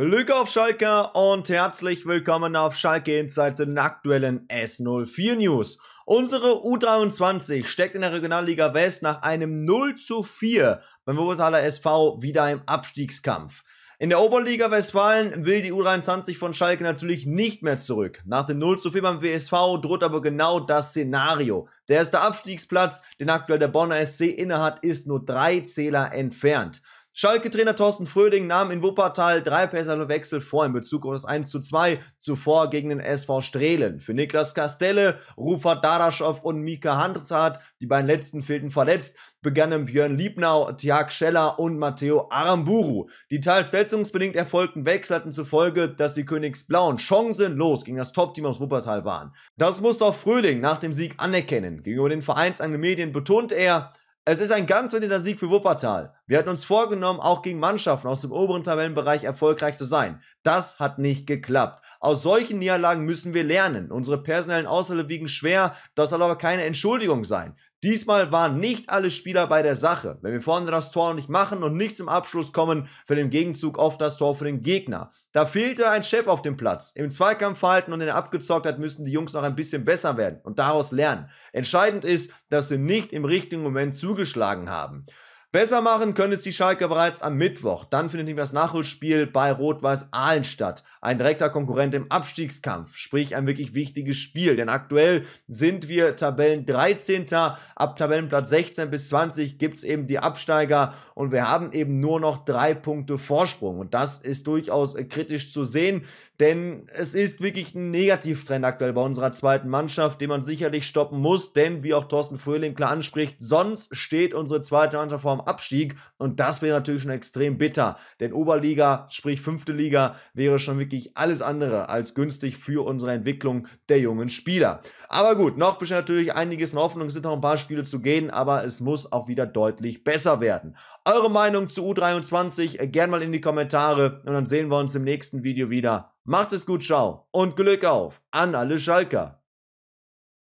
Glück auf Schalke und herzlich willkommen auf Schalke Insight den aktuellen S04 News. Unsere U23 steckt in der Regionalliga West nach einem 0 zu 4 beim Wuppertaler SV wieder im Abstiegskampf. In der Oberliga Westfalen will die U23 von Schalke natürlich nicht mehr zurück. Nach dem 0 zu 4 beim WSV droht aber genau das Szenario. Der erste Abstiegsplatz, den aktuell der Bonner SC innehat, ist nur drei Zähler entfernt. Schalke-Trainer Thorsten Fröding nahm in Wuppertal drei Personalwechsel vor in Bezug auf das 1 zu 2 zuvor gegen den SV Strehlen. Für Niklas Kastelle, Rufat Daraschow und Mika Handrat, die beiden letzten fehlten verletzt, begannen Björn Liebnau, Tiag Scheller und Matteo Aramburu. Die teils verletzungsbedingt erfolgten Wechsel hatten zur Folge, dass die Königsblauen chancenlos gegen das Top-Team aus Wuppertal waren. Das musste auch Fröding nach dem Sieg anerkennen. Gegenüber den Vereinsangemedien betont er, es ist ein ganz verdienter Sieg für Wuppertal. Wir hatten uns vorgenommen, auch gegen Mannschaften aus dem oberen Tabellenbereich erfolgreich zu sein. Das hat nicht geklappt. Aus solchen Niederlagen müssen wir lernen. Unsere personellen Ausfälle wiegen schwer, das soll aber keine Entschuldigung sein. Diesmal waren nicht alle Spieler bei der Sache. Wenn wir vorne das Tor nicht machen und nicht zum Abschluss kommen, fällt im Gegenzug oft das Tor für den Gegner. Da fehlte ein Chef auf dem Platz. Im Zweikampfverhalten und in der Abgezocktheit müssen die Jungs noch ein bisschen besser werden und daraus lernen. Entscheidend ist, dass sie nicht im richtigen Moment zugeschlagen haben. Besser machen können es die Schalke bereits am Mittwoch. Dann findet nämlich das Nachholspiel bei Rot-Weiß Aalen statt. Ein direkter Konkurrent im Abstiegskampf, sprich ein wirklich wichtiges Spiel. Denn aktuell sind wir Tabellen 13. Ab Tabellenplatz 16 bis 20 gibt es eben die Absteiger und wir haben eben nur noch drei Punkte Vorsprung. Und das ist durchaus äh, kritisch zu sehen, denn es ist wirklich ein Negativtrend aktuell bei unserer zweiten Mannschaft, den man sicherlich stoppen muss, denn wie auch Thorsten Fröhling klar anspricht, sonst steht unsere zweite Mannschaft vor dem Abstieg und das wäre natürlich schon extrem bitter, denn Oberliga, sprich fünfte Liga, wäre schon wirklich alles andere als günstig für unsere Entwicklung der jungen Spieler. Aber gut, noch besteht natürlich einiges in Hoffnung, es sind noch ein paar Spiele zu gehen, aber es muss auch wieder deutlich besser werden. Eure Meinung zu U23 äh, gerne mal in die Kommentare und dann sehen wir uns im nächsten Video wieder. Macht es gut, ciao und Glück auf an alle Schalker.